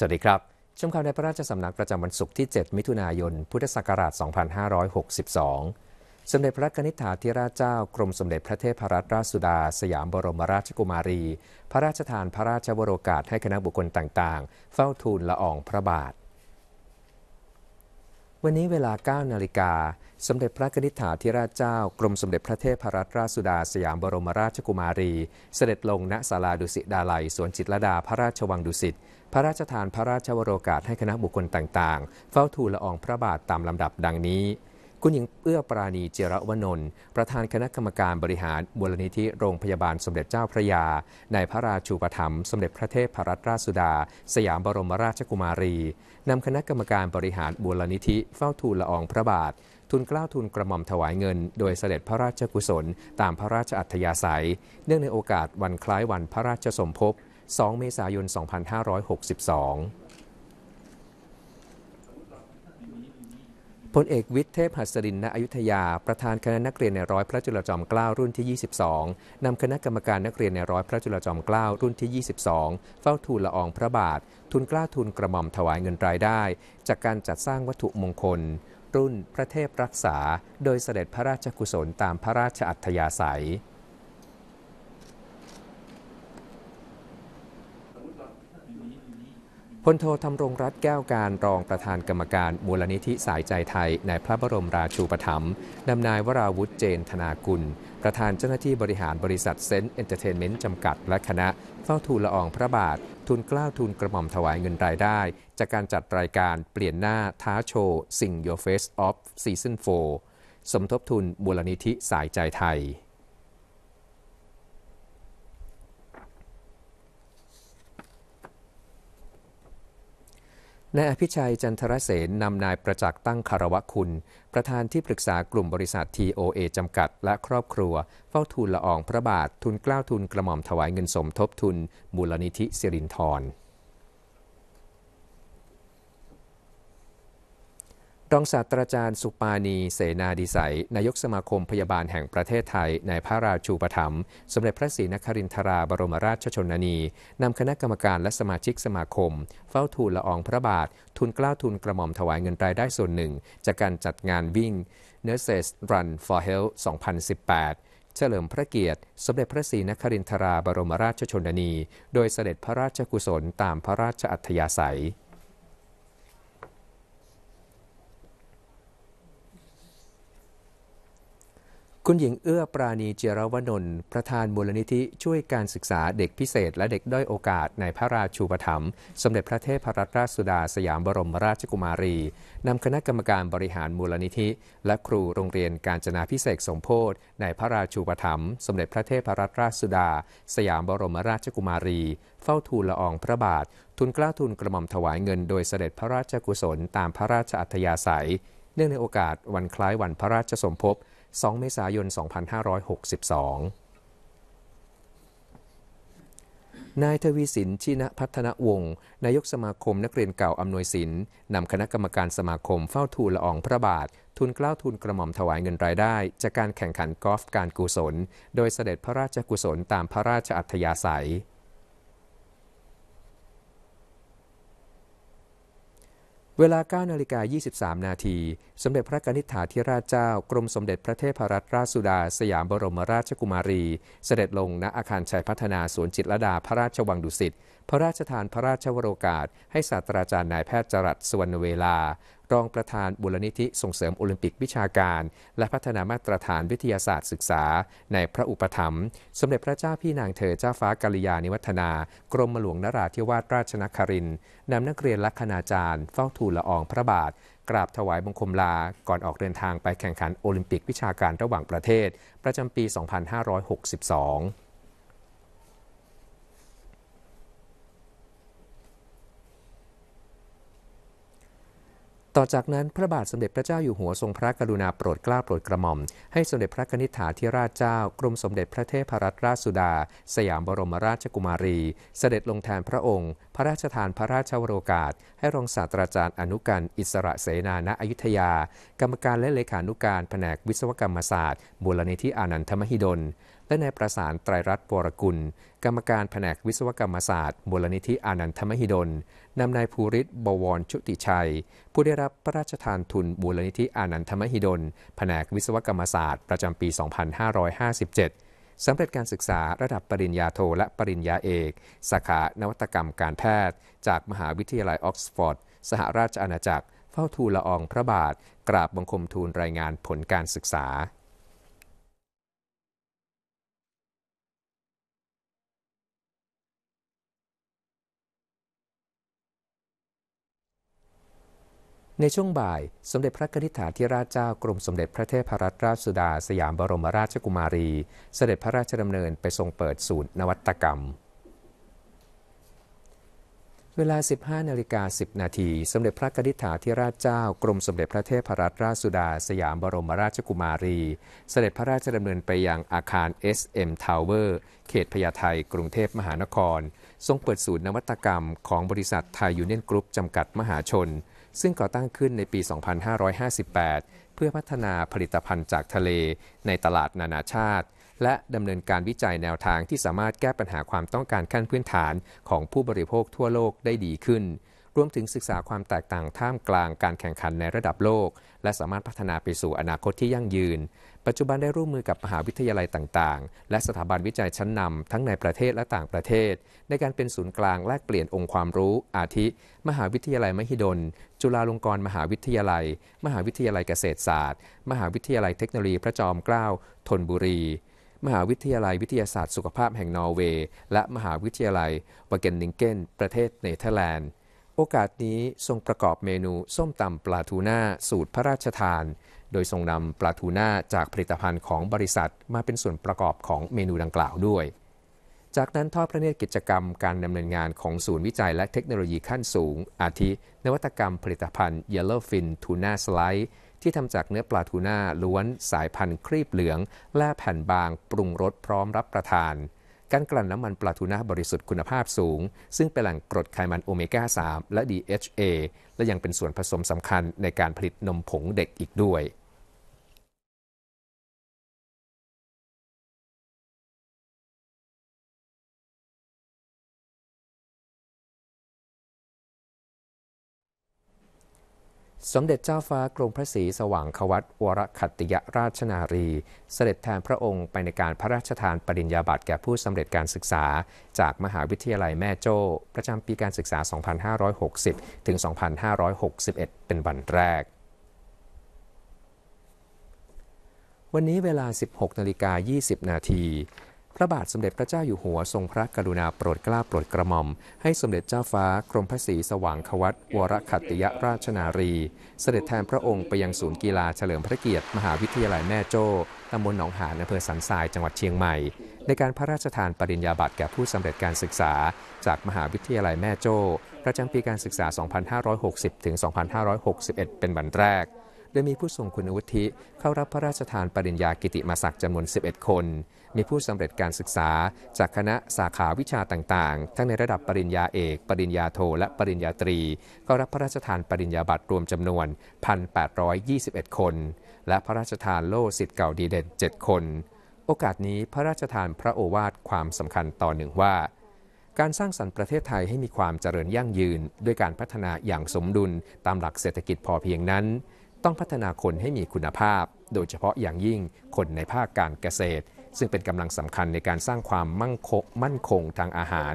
สวัสดีครับ ชมข่าวในพระราชสำนักประจำวันศุกร์ที่ 7 มิถุนายน พุทธศักราช 2562 สมเด็จพระนิธิาธิราชเจ้ากรมสมเด็จพระเทพรัตนราชสุดา สยามบรมราชกุมารี พระราชทานพระราชวโรกาสให้คณะบุคคลต่างๆ เฝ้าทูลละอองพระบาท วันนี้เวลา9นาฬิกา สมเด็จพระนิธิาธิราชเจ้ากรมสมเด็จพระเทพรัตนราชสุดา สยามบรมราชกุมารี เสด็จลงณศาลาดุสิตดาลัยสวนจิตรดาพระราชวังดุสิตพระราชทานพระราชวโรกาสให้คณะบุคคลต่างๆ เฝ้าทูลละอองพระบาทตามลำดับดังนี้ คุณหญิงเอื้อปราณีเจรวนนท์ประธานคณะกรรมการบริหารมูลนิธิโรงพยาบาลสมเด็จเจ้าพระยา ในพระราชูปถัมภ์สมเด็จพระเทพรัตนราชสุดา สยามบรมราชกุมารีนำคณะกรรมการบริหารมูลนิธิเฝ้าทูลละอองพระบาททุนกล้าวทุนกระหม่อมถวายเงิน โดยเสด็จพระราชกุศล ตามพระราชอัธยาศัย เนื่องในโอกาสวันคล้ายวันพระราชสมภพ2 เมษายน 2562พลเอกวิทย์เทพหัสรินณอยุธยา ประธานคณะนักเรียนในร้อยพระจุลจอมเกล้ารุ่นที่ 22 นำคณะกรรมการนักเรียนในร้อยพระจุลจอมเกล้ารุ่นที่ 22 เฝ้าทูลละอองพระบาททุนกล้าทุนกระหม่อมถวายเงินรายได้ จากการจัดสร้างวัตถุมงคล รุ่นพระเทพรักษา โดยเสด็จพระราชกุศลตามพระราชอัธยาศัยพลโทธำรงรัตแก้วการรองประธานกรรมการมูลนิธิสายใจไทยในพระบรมราชูปถัมภ์นำนายวราวุิเจนธนากุล ประธานเจ้าหน้าที่บริหารบริษัทเซนต์เอนเตอร์เทนเมนต์จำกัดและคณะ เฝ้าทูลละอองพระบาท ทุนกล้าวทุนกระหม่อมถวายเงินรายได้ จากการจัดรายการเปลี่ยนหน้าท้าโชว์สิ่ง Your Face Off Season 4 สมทบทุนมูลนิธิสายใจไทยนายอภิชัยจันทรเสนนำนายประจักษ์ตั้งคารวะคุณ ประธานที่ปรึกษากลุ่มบริษัท TOA จำกัดและครอบครัว เฝ้าทูลละอองพระบาททุนกล้าวทุนกระหม่อมถวายเงินสมทบทุน มูลนิธิสิรินทร์รองศาสตราจารย์สุปานี เสนาดิสัยนายกสมาคมพยาบาลแห่งประเทศไทยในพระราชูปถัมภ์สมเด็จพระศรีนครินทราบรมราชชนนี นำคณะกรรมการและสมาชิกสมาคม เฝ้าทูลละอองพระบาททุนกล้าวทุนกระหม่อมถวายเงินรายได้ส่วนหนึ่งจากการจัดงานวิ่ง Nurses Run for Health 2018 เฉลิมพระเกียรติ สมเด็จพระศรีนครินทราบรมราชชนนี โดยเสด็จพระราชกุศลตามพระราชอัธยาศัยคุณหญิงเอื้อปราณีเจรวนนท์ประธานมูลนิธิช่วยการศึกษาเด็กพิเศษและเด็กด้อยโอกาสในพระราชูปถัมภ์สมเด็จพระเทพรัตนราชสุดา สยามบรมราชกุมารี นำคณะกรรมการบริหารมูลนิธิและครูโรงเรียนการจนาพิเศษสมโพธิในพระราชูปถัมภ์สมเด็จพระเทพรัตนราชสุดา สยามบรมราชกุมารี เฝ้าทูลละอองพระบาท ทุนกล้าทุนกระหม่อมถวายเงินโดยเสด็จพระราชกุศลตามพระราชอัธยาศัย เนื่องในโอกาสวันคล้ายวันพระราชสมภพ2 เมษายน 2562 นายทวีสินชินะพัฒนวงศ์ นายกสมาคมนักเรียนเก่าอำนวยสิน นำคณะกรรมการสมาคมเฝ้าทูลละอองพระบาท ทุนกล้าวทุนกระหม่อมถวายเงินรายได้ จากการแข่งขันกอล์ฟการกุศล โดยเสด็จพระราชกุศลตามพระราชอัธยาศัยเวลา9นาฬิกา 23 นาที สมเด็จพระกนิษฐาธิราชเจ้า กรมสมเด็จพระเทพรัตนราชสุดาสยามบรมราชกุมารี เสด็จลงณอาคารชัยพัฒนาสวนจิตรดาพระราชวังดุสิต พระราชทานพระราชวโรกาส ให้ศาสตราจารย์นายแพทย์จรัสสวรรณเวลารองประธานบุรณิธิส่งเสริมโอลิมปิกวิชาการ และพัฒนามาตรฐานวิทยาศาสตร์ศึกษา ในพระอุปถัมภ์สมเด็จพระเจ้าพี่นางเธอเจ้าฟ้ากาลยานิวัฒนา กรมหลวงนราธิวาสราชนครินนำนักเรียนและคณาจารย์ เฝ้าทูลละอองพระบาท กราบถวายบังคมลาก่อนออกเดินทางไปแข่งขันโอลิมปิกวิชาการระหว่างประเทศประจำปี 2562ต่อจากนั้น พระบาทสมเด็จพระเจ้าอยู่หัวทรงพระกรุณาโปรดเกล้าโปรดกระหม่อม ให้สมเด็จพระนิธิถาธิราชเจ้า กรมสมเด็จพระเทพรัตนราชสุดา สยามบรมราชกุมารี เสด็จลงแทนพระองค์ พระราชทานพระราชวโรกาสให้รองศาสตราจารย์อนุการอิสระเสนาณอยุธยา กรรมการและเลขานุการแผนกวิศวกรรมศาสตร์บุรณิธิอานันทมหิดลและนายประสานไตรรัตน์วรกุล กรรมการแผนกวิศวกรรมศาสตร์มูลนิธิอนันทมหิดลนำนายภูริศบวร ชุติชัย ผู้ได้รับพระราชทานทุนมูลนิธิอนันทมหิดลแผนกวิศวกรรมศาสตร์ประจำปี 2557สำเร็จการศึกษาระดับปริญญาโทและปริญญาเอกสาขานวัตกรรมการแพทย์ จากมหาวิทยาลัยออกซฟอร์ดสหราชอาณาจักร เฝ้าทูลละอองพระบาท กราบบังคมทูลรายงานผลการศึกษาในช่วงบ่ายสมเด็จพระนิธิฐาธิราชเจ้ากรมสมเด็จพระเทพรัตนราชสุดาสยามบรมราชกุมารี เสด็จพระราชดำเนินไปทรงเปิดศูนย์นวัตกรรม เวลา 15นาฬิกา10นาทีสมเด็จพระนิธิฐาธิราชเจ้ากรมสมเด็จพระเทพรัตนราชสุดาสยามบรมราชกุมารีเสด็จพระราชดำเนินไปยังอาคาร SM Tower เขตพญาไทกรุงเทพมหานคร ทรงเปิดศูนย์นวัตกรรม ของบริษัทไทยยูเนียนกรุ๊ปจำกัดมหาชนซึ่งก่อตั้งขึ้นในปี 2558 เพื่อพัฒนาผลิตภัณฑ์จากทะเลในตลาดนานาชาติและดำเนินการวิจัยแนวทางที่สามารถแก้ปัญหาความต้องการขั้นพื้นฐานของผู้บริโภคทั่วโลกได้ดีขึ้นรวมถึงศึกษาความแตกต่างท่ามกลางการแข่งขันในระดับโลก และสามารถพัฒนาไปสู่อนาคตที่ยั่งยืน ปัจจุบันได้ร่วมมือกับมหาวิทยาลัยต่างๆ และสถาบันวิจัยชั้นนำทั้งในประเทศและต่างประเทศ ในการเป็นศูนย์กลางแลกเปลี่ยนองค์ความรู้อาทิ มหาวิทยาลัยมหิดล จุฬาลงกรณ์มหาวิทยาลัย มหาวิทยาลัยเกษตรศาสตร์ มหาวิทยาลัยเทคโนโลยีพระจอมเกล้าธนบุรี มหาวิทยาลัยวิทยาศาสตร์ สุขภาพแห่งนอร์เวย์และมหาวิทยาลัยวาเกนนิงเกนประเทศเนเธอร์แลนด์โอกาสนี้ทรงประกอบเมนูส้มตำปลาทูน่าสูตรพระราชทาน โดยทรงนำปลาทูน่าจากผลิตภัณฑ์ของบริษัทมาเป็นส่วนประกอบของเมนูดังกล่าวด้วย จากนั้นทอดพระเนตรกิจกรรมการดำเนินงานของศูนย์วิจัยและเทคโนโลยีขั้นสูง อาทินวัตกรรมผลิตภัณฑ์ Yellowfin Tuna Slice ที่ทำจากเนื้อปลาทูน่าล้วน สายพันธุ์ครีบเหลือง และแผ่นบางปรุงรสพร้อมรับประทานการกลั่นน้ำมันปลาทูน่าบริสุทธิ์คุณภาพสูง ซึ่งเป็นแหล่งกรดไขมันโอเมก้า 3 และ DHA และยังเป็นส่วนผสมสำคัญในการผลิตนมผงเด็กอีกด้วยสมเด็จเจ้าฟ้ากรมพระศรีสว่างควัตวรขัติยราชนารี เสด็จแทนพระองค์ไปในการพระราชทานปริญญาบัตรแก่ผู้สำเร็จการศึกษาจากมหาวิทยาลัยแม่โจ้ประจำปีการศึกษา 2560 ถึง 2561 เป็นวันแรก วันนี้เวลา 16 นาฬิกา 20 นาทีพระบาทสมเด็จพระเจ้าอยู่หัว ทรงพระกรุณาโปรดเกล้าโปรดกระหม่อม ให้สมเด็จเจ้าฟ้ากรมพระศรีสว่างควัตวรขัตติยราชนารี เสด็จแทนพระองค์ไปยังศูนย์กีฬาเฉลิมพระเกียรติ มหาวิทยาลัยแม่โจ้ ตำบลหนองหานอำเภอสันทรายจังหวัดเชียงใหม่ ในการพระราชทานปริญญาบัตรแก่ผู้สำเร็จการศึกษา จากมหาวิทยาลัยแม่โจ้ประจำปีการศึกษา 2560 2561 เป็นวันแรกโดยมีผู้ทรงคุณวุฒิเข้ารับพระราชทานปริญญากิติมศักดิ์จำนวน11 คน มีผู้สำเร็จการศึกษาจากคณะสาขาวิชาต่าง ๆ ทั้งในระดับปริญญาเอก ปริญญาโท และปริญญาตรีเข้ารับพระราชทานปริญญาบัตรรวมจำนวน1,821 คน และพระราชทานโล่สิทธิ์เก่าดีเด่น7คน โอกาสนี้พระราชทานพระโอวาทความสำคัญต่อหนึ่งว่า การสร้างสรรค์ประเทศไทยให้มีความเจริญยั่งยืน ด้วยการพัฒนาอย่างสมดุลตามหลักเศรษฐกิจพอเพียงนั้นต้องพัฒนาคนให้มีคุณภาพ โดยเฉพาะอย่างยิ่งคนในภาคการเกษตร ซึ่งเป็นกำลังสำคัญในการสร้างความมั่งคงมั่นคงทางอาหาร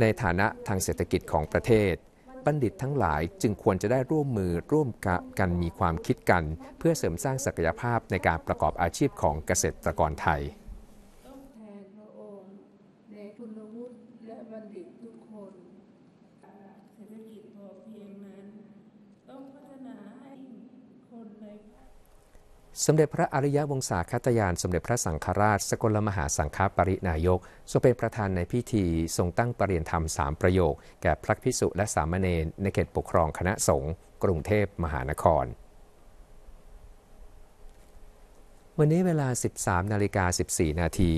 ในฐานะทางเศรษฐกิจของประเทศ บัณฑิตทั้งหลายจึงควรจะได้ร่วมมือร่วมกันมีความคิดกันเพื่อเสริมสร้างศักยภาพในการประกอบอาชีพของเกษตรกรไทยศรษฐกิจพอเพียงนั้นต้องพัฒนาให้สมเด็จพระอริยวงศาคตยาน สมเด็จพระสังฆราช สกลมหาสังฆปรินายก ทรงเป็นประธานในพิธีทรงตั้งปรริยนธรรมสามประโยค แก่พระภิกษุและสามเณรในเขตปกครองคณะสงฆ์กรุงเทพมหานครวันนี้เวลา 13นาฬิกา14 นาที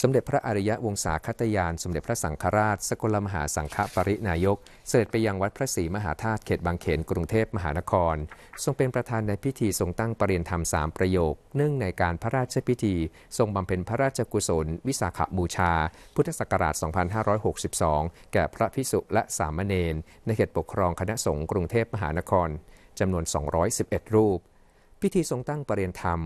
สมเด็จพระอริยวงศาคตยาน สมเด็จพระสังฆราช สกลมหาสังฆปรินายก เสด็จไปยังวัดพระศรีมหาธาตุเขตบางเขน กรุงเทพมหานคร ทรงเป็นประธานในพิธีทรงตั้งปรริยนธรรมสามประโยคเนื่องในการพระราชพิธี ทรงบำเพ็ญพระราชกุศล วิสาขบูชา พุทธศักราช2562แก่พระพิสุและสามเณรในเขตปกครองคณะสงฆ์กรุงเทพมหานครจำนวน211รูป พิธีทรงตั้งปรริยนธรรม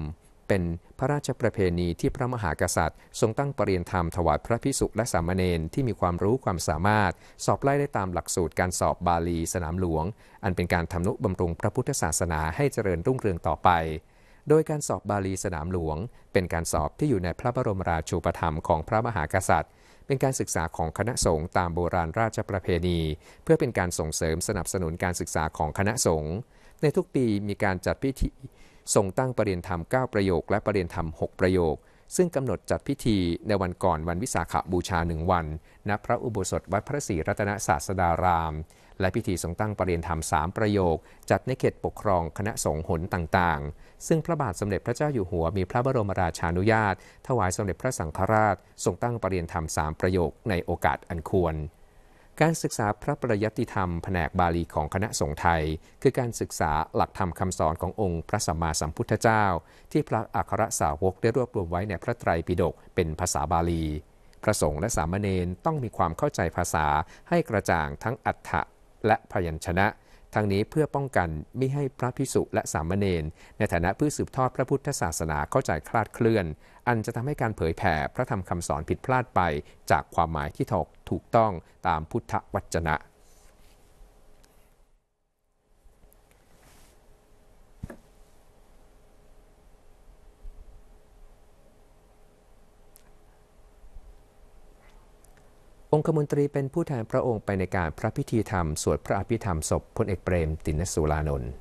เป็นพระราชประเพณีที่พระมหากษัตริย์ทรงตั้งปรริยนธรรมถวายพระพิสุและสามเณรที่มีความรู้ความสามารถ สอบไล่ได้ตามหลักสูตรการสอบบาลีสนามหลวง อันเป็นการทำนุบำรุงพระพุทธศาสนาให้เจริญรุ่งเรืองต่อไป โดยการสอบบาลีสนามหลวง เป็นการสอบที่อยู่ในพระบรมราชูปถัมภ์ของพระมหากษัตริย์ เป็นการศึกษาของคณะสงฆ์ตามโบราณราชประเพณี เพื่อเป็นการส่งเสริมสนับสนุนการศึกษาของคณะสงฆ์ในทุกปีมีการจัดพิธีทรงตั้งประเรียนธรรม9ประโยคและประเรียนธรรม 6 ประโยค ซึ่งกำหนดจัดพิธีในวันก่อนวันวิสาขบูชาหนึ่งวันณพระอุโบสถวัดพระศรีรัตนศาสดาราม และพิธีทรงตั้งประเรียนธรรม3ประโยค จัดในเขตปกครองคณะสงฆ์หนต่างๆ ซึ่งพระบาทสมเด็จพระเจ้าอยู่หัวมีพระบรมราชานุญาต ถวายสมเด็จพระสังฆราช ทรงตั้งประเรียนธรรม3ประโยคในโอกาสอันควรการศึกษาพระประยัติธรรมแผนกบาลีของคณะสงฆ์ไทย คือการศึกษาหลักธรรมคำสอนขององค์พระสัมมาสัมพุทธเจ้า ที่พระอัครสาวกได้รวบรวมไว้ในพระไตรปิฎกเป็นภาษาบาลี พระสงฆ์และสามเณรต้องมีความเข้าใจภาษาให้กระจ่างทั้งอัฏฐะและพยัญชนะทางนี้เพื่อป้องกันไม่ให้พระพิสุและสามเณรในฐานะผู้สืบทอดพระพุทธศาสนาเข้าใจคลาดเคลื่อน อันจะทำให้การเผยแผ่พระธรรมคำสอนผิดพลาดไป จากความหมายที่ถกถูกต้องตามพุทธวจนะองคมนตรีเป็นผู้แทนพระองค์ไปในการพระพิธีธรรมสวดพระอภิธรรมศพพลเอกเปรมตินสุรานนท์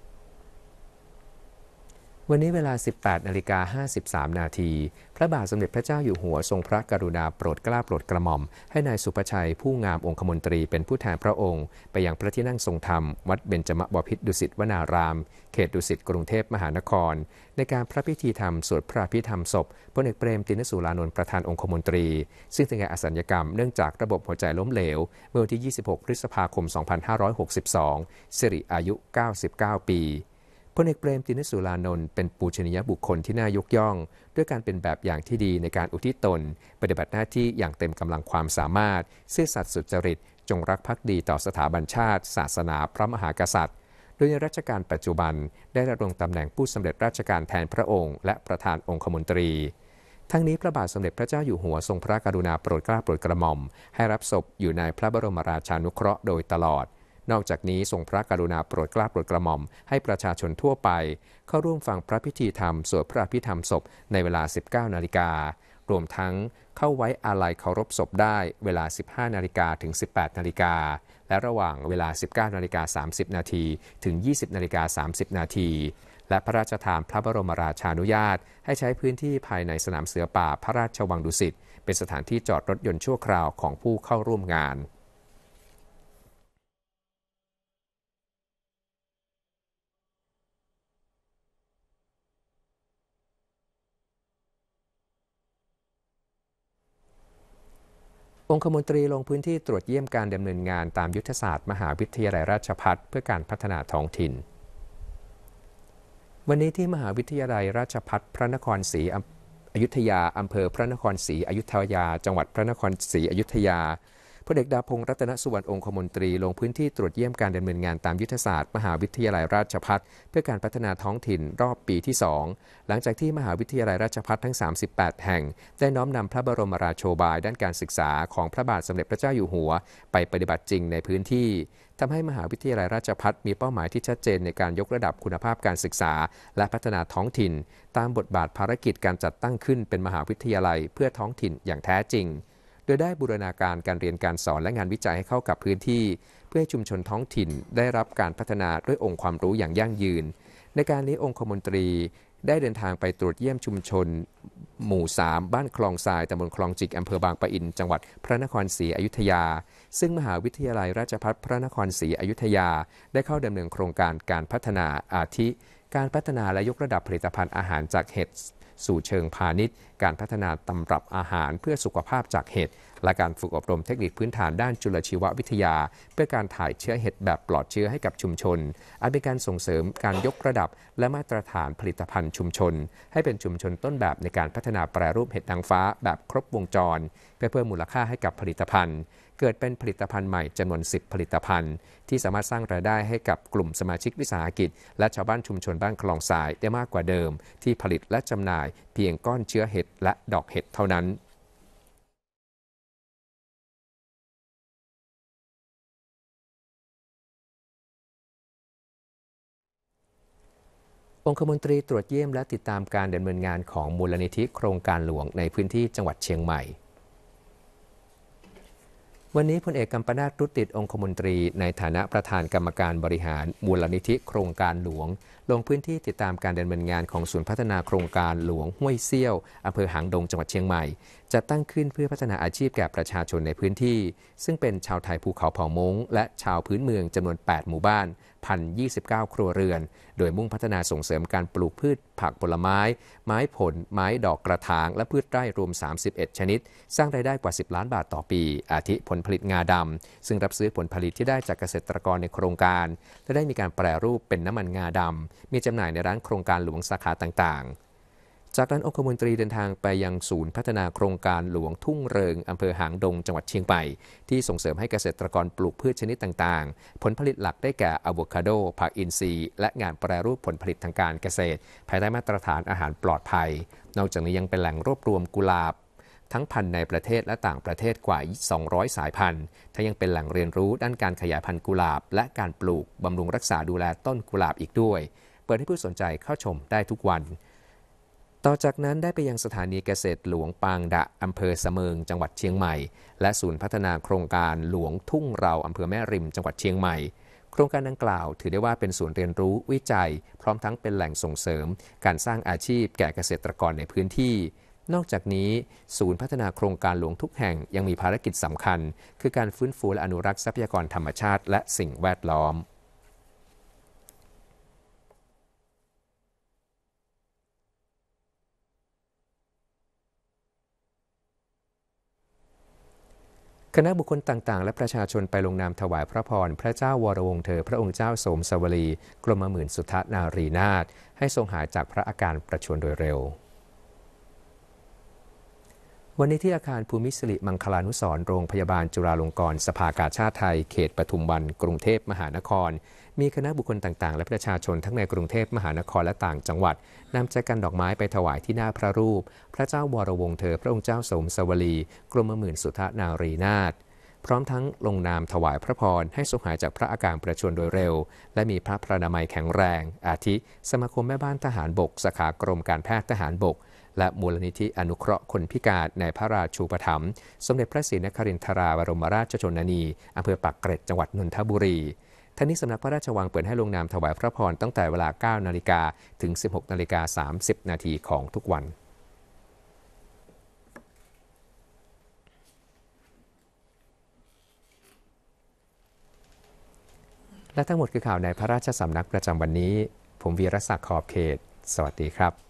วันนี้เวลา 18นาฬิกา53 นาที พระบาทสมเด็จพระเจ้าอยู่หัวทรงพระกรุณาโปรดกล้าโปรดกระหม่อม ให้นายสุประชัยผู้งามองคมนตรีเป็นผู้แทนพระองค์ ไปยังพระที่นั่งทรงธรรม วัดเบญจมบพิตรดุสิตวนาราม เขตดุสิตกรุงเทพมหานคร ในการพระพิธีธรรมสวดพระพิธรรมศพพลเอกเปรมตินสุรานนท์ประธานองคมนตรีซึ่งถึงแก่อสัญกรรมเนื่องจากระบบหัวใจล้มเหลวเมื่อวันที่ 26พฤษภาคม 2562สิริอายุ 99 ปีพลเอกเปรมตินสุรานนท์เป็นปูชนียบุคคลที่น่ายกย่อง ด้วยการเป็นแบบอย่างที่ดีในการอุทิศตน ปฏิบัติหน้าที่อย่างเต็มกำลังความสามารถซื่อสัตย์สุจริตจงรักภักดีต่อสถาบันชาติ ศาสนาพระมหากษัตริย์ โดยในรัชกาลปัจจุบันได้ดำรงตำแหน่งผู้สำเร็จราชการแทนพระองค์ และประธานองคมนตรี ทั้งนี้พระบาทสมเด็จพระเจ้าอยู่หัวทรงพระกรุณาโปรดเกล้าโปรดกระหม่อมให้รับศพอยู่ในพระบรมราชานุเคราะห์โดยตลอดนอกจากนี้ ทรงพระกรุณาโปรดเกล้าโปรดกระหม่อมให้ประชาชนทั่วไป เข้าร่วมฟังพระพิธีธรรมสวดพระพิธรรมศพในเวลา 19 นาฬิกา รวมทั้งเข้าไว้อาลัยเคารพศพได้เวลา 15นาฬิกาถึง 18นาฬิกา และระหว่างเวลา 19 นาฬิกา 30นาทีถึง 20นาฬิกา 30 นาที และพระราชทานพระบรมราชานุญาตให้ใช้พื้นที่ภายในสนามเสือป่าพระราชวังดุสิตเป็นสถานที่จอดรถยนต์ชั่วคราวของผู้เข้าร่วมงานองคมนตรีลงพื้นที่ตรวจเยี่ยมการดำเนินงานตามยุทธศาสตร์มหาวิทยาลัยราชพัฒเพื่อการพัฒนาท้องถิ่น วันนี้ที่มหาวิทยาลัยราชพัฒพระนครศรีอยุธยาอำเภอพระนครศรีอยุธยา จังหวัดพระนครศรีอยุธยาพลเอกดาพงศ์รัตนสุวรรณองคมนตรี ลงพื้นที่ตรวจเยี่ยมการดำเนินงานตามยุทธศาสตร์ มหาวิทยาลัยราชพัฒเพื่อการพัฒนาท้องถิ่นรอบปีที่ 2 หลังจากที่มหาวิทยาลัยราชพัฒทั้ง 38 แห่ง ได้น้อมนำพระบรมราโชบายด้านการศึกษาของพระบาทสมเด็จพระเจ้าอยู่หัว ไปปฏิบัติจริงในพื้นที่ทำให้มหาวิทยาลัยราชพัฒมีเป้าหมายที่ชัดเจนในการยกระดับคุณภาพการศึกษา และพัฒนาท้องถิ่น ตามบทบาทภารกิจการจัดตั้งขึ้น เป็นมหาวิทยาลัยเพื่อท้องถิ่นอย่างแท้จริงดยได้บูรณาการการเรียนการสอนและงานวิจัยให้เข้ากับพื้นที่ เพื่อให้ชุมชนท้องถิ่นได้รับการพัฒนาด้วยองค์ความรู้อย่างยั่งยืน ในการนี้องคมนตรี ได้เดินทางไปตรวจเยี่ยมชุมชน หมู่ 3 บ้านคลองทรายตำบลคลองจิกอำเภอบางปะอินจังหวัดพระนครศรีอยุธยา ซึ่งมหาวิทยาลัยราชภัฏพระนครศรีอยุธยา ได้เข้าดำเนินโครงการการพัฒนาอาทิ การพัฒนาและยกระดับผลิตภัณฑ์อาหารจากเห็ดสู่เชิงพาณิชย์ การพัฒนาตำรับอาหารเพื่อสุขภาพจากเห็ดและการฝึกอบรมเทคนิคพื้นฐานด้านจุลชีววิทยา เพื่อการถ่ายเชื้อเห็ดแบบปลอดเชื้อให้กับชุมชนอาจเป็นการส่งเสริมการยกระดับและมาตรฐานผลิตภัณฑ์ชุมชน ให้เป็นชุมชนต้นแบบในการพัฒนาแปรรูปเห็ดนางฟ้า แบบครบวงจรเพื่อเพิ่มมูลค่าให้กับผลิตภัณฑ์เกิดเป็นผลิตภัณฑ์ใหม่จำนวน 10 ผลิตภัณฑ์ที่สามารถสร้างรายได้ให้กับกลุ่มสมาชิกวิสาหกิจ และชาวบ้านชุมชนบ้านคลองสายได้มากกว่าเดิมที่ผลิตและจำหน่ายเพียงก้อนเชื้อเห็ดและดอกเห็ดเท่านั้น องคมนตรีตรวจเยี่ยมและติดตามการดำเนินงานของมูลนิธิโครงการหลวงในพื้นที่จังหวัดเชียงใหม่วันนี้พลเอกกัมปนาตรุติดองคมนตรีในฐานะประธานกรรมการบริหารมูลนิธิโครงการหลวง ลงพื้นที่ติดตามการดำเนินงานของศูนย์พัฒนาโครงการหลวงห้วยเซี่ยวอำเภอหางดงจังหวัดเชียงใหม่จะตั้งขึ้นเพื่อพัฒนาอาชีพแก่ประชาชนในพื้นที่ ซึ่งเป็นชาวไทยภูเขาเผ่ามงและชาวพื้นเมืองจำนวน 8 หมู่บ้าน 1,029 ครัวเรือน โดยมุ่งพัฒนาส่งเสริมการปลูกพืชผักผลไม้ ไม้ผลไม้ดอกกระถาง และพืชไร่รวม 31 ชนิด สร้างรายได้กว่า 10 ล้านบาทต่อปี อาทิผลผลิตงาดำซึ่งรับซื้อผลผลิตที่ได้จากเกษตรกรในโครงการและได้มีการแปรรูปเป็นน้ำมันงาดำมีจำหน่ายในร้านโครงการหลวงสาขาต่างๆจากนั้นองคมนตรีเดินทางไปยังศูนย์พัฒนาโครงการหลวงทุ่งเริงอำเภอหางดงจังหวัดเชียงใหม่ที่ส่งเสริมให้เกษตรกรปลูกพืชชนิดต่างๆ ผลผลิตหลักได้แก่อะโวคาโดผักอินทรีย์และงานแปรรูปผลผลิตทางการเกษตร ภายใต้มาตรฐานอาหารปลอดภัย นอกจากนี้ยังเป็นแหล่งรวบรวมกุหลาบทั้งพันธุ์ในประเทศและต่างประเทศกว่า 200 สายพันธุ์ทั้งยังเป็นแหล่งเรียนรู้ด้านการขยายพันธุ์กุหลาบ และการปลูกบำรุงรักษาดูแลต้นกุหลาบอีกด้วย เปิดให้ผู้สนใจเข้าชมได้ทุกวันต่อจากนั้นได้ไปยังสถานีเกษตรหลวงปางดะอำเภอเสมิง จังหวัดเชียงใหม่ และศูนย์พัฒนาโครงการหลวงทุ่งเราอำเภอแม่ริม จังหวัดเชียงใหม่ โครงการดังกล่าวถือได้ว่าเป็นศูนย์เรียนรู้วิจัย พร้อมทั้งเป็นแหล่งส่งเสริม การสร้างอาชีพแก่เกษตรกรในพื้นที่ นอกจากนี้ ศูนย์พัฒนาโครงการหลวงทุกแห่งยังมีภารกิจสำคัญ คือการฟื้นฟูและอนุรักษ์ทรัพยากรธรรมชาติ และสิ่งแวดล้อมคณะบุคคลต่างๆ และประชาชนไปลงนามถวายพระพร พระเจ้าวรวงเธอพระองค์เจ้าสมสวรีกรมหมื่นสุทธนารีนาถให้ทรงหายจากพระอาการประชวรโดยเร็ววันนี้ที่อาคารภูมิสิริมังคลานุสรโรงพยาบาลจุฬาลงกรณ์สภากาชาติไทยเขตปทุมวัน กรุงเทพมหานคร มีคณะบุคคลต่างๆ และประชาชน ทั้งในกรุงเทพมหานครและต่างจังหวัด นำใจกันดอกไม้ไปถวายที่หน้าพระรูป พระเจ้าวรวงเธอพระองค์เจ้าสมสวลี กรมหมื่นสุทนารีนาถพร้อมทั้งลงนามถวายพระพรให้สุขหายจากพระอาการประชวรโดยเร็ว และมีพระพระนามัยแข็งแรง อาทิสมาคมแม่บ้านทหารบกสาขากรมการแพทย์ทหารบกและมูลนิธิอนุเคราะห์คนพิการในพระราชูปถัมภ์สมเด็จพระศรีนครินทราบรมราชชนนีอำเภอปากเกร็ดจังหวัดนนทบุรีท่านี้สำนักพระราชวังเปิดให้ลงนามถวายพระพรตั้งแต่เวลา 9นาฬิกาถึง 16นาฬิกา30นาทีของทุกวัน และทั้งหมดคือข่าวในพระราชสำนักประจำวันนี้ ผมวีรศักดิ์ขอบเขต สวัสดีครับ